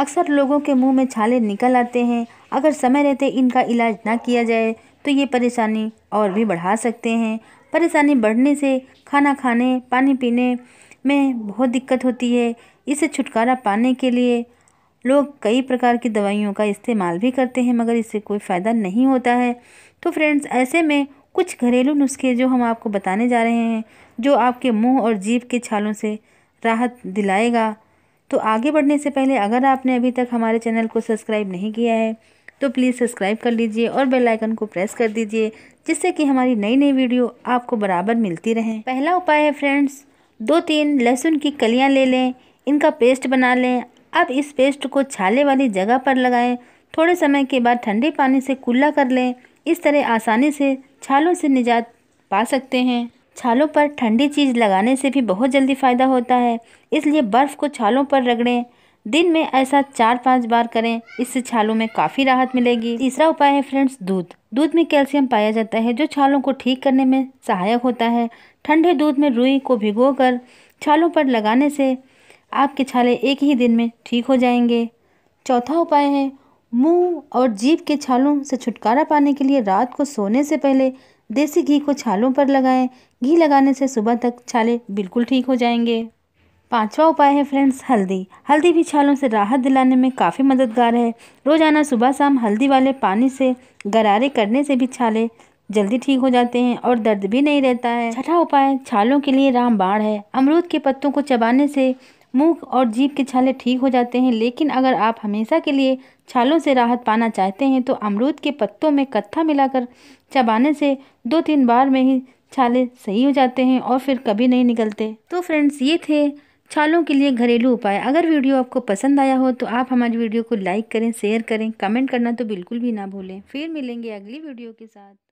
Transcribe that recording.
अक्सर लोगों के मुंह में छाले निकल आते हैं अगर समय रहते इनका इलाज ना किया जाए तो ये परेशानी और भी बढ़ा सकते हैं परेशानी बढ़ने से खाना खाने पानी पीने में बहुत दिक्कत होती है इसे छुटकारा पाने के लिए लोग कई प्रकार की दवाइयों का इस्तेमाल भी करते हैं मगर इससे कोई फ़ायदा नहीं होता है तो फ्रेंड्स ऐसे में कुछ घरेलू नुस्खे जो हम आपको बताने जा रहे हैं जो आपके मुंह और जीभ के छालों से राहत दिलाएगा तो आगे बढ़ने से पहले अगर आपने अभी तक हमारे चैनल को सब्सक्राइब नहीं किया है तो प्लीज़ सब्सक्राइब कर लीजिए और बेल आइकन को प्रेस कर दीजिए जिससे कि हमारी नई नई वीडियो आपको बराबर मिलती रहे पहला उपाय है फ्रेंड्स दो तीन लहसुन की कलियाँ ले लें इनका पेस्ट बना लें अब इस पेस्ट को छाले वाली जगह पर लगाएं थोड़े समय के बाद ठंडे पानी से कुल्ला कर लें इस तरह आसानी से छालों से निजात पा सकते हैं छालों पर ठंडी चीज़ लगाने से भी बहुत जल्दी फ़ायदा होता है इसलिए बर्फ़ को छालों पर रगड़ें दिन में ऐसा चार पाँच बार करें इससे छालों में काफ़ी राहत मिलेगी तीसरा उपाय है फ्रेंड्स दूध दूध में कैल्शियम पाया जाता है जो छालों को ठीक करने में सहायक होता है ठंडे दूध में रुई को कर छालों पर लगाने से आपके छाले एक ही दिन में ठीक हो जाएंगे चौथा उपाय है मुंह और जीभ के छालों से छुटकारा पाने के लिए रात को सोने से पहले देसी घी को छालों पर लगाएं घी लगाने से सुबह तक छाले बिल्कुल ठीक हो जाएंगे पांचवा उपाय है फ्रेंड्स हल्दी हल्दी भी छालों से राहत दिलाने में काफ़ी मददगार है रोज़ाना सुबह शाम हल्दी वाले पानी से गरारे करने से भी छाले जल्दी ठीक हो जाते हैं और दर्द भी नहीं रहता है छठा उपाय छालों के लिए रामबाण है अमरूद के पत्तों को चबाने से मुंह और जीभ के छाले ठीक हो जाते हैं लेकिन अगर आप हमेशा के लिए छालों से राहत पाना चाहते हैं तो अमरूद के पत्तों में कत्था मिलाकर चबाने से दो तीन बार में ही छाले सही हो जाते हैं और फिर कभी नहीं निकलते तो फ्रेंड्स ये थे छालों के लिए घरेलू उपाय अगर वीडियो आपको पसंद आया हो तो आप हमारी वीडियो को लाइक करें शेयर करें कमेंट करना तो बिल्कुल भी ना भूलें फिर मिलेंगे अगली वीडियो के साथ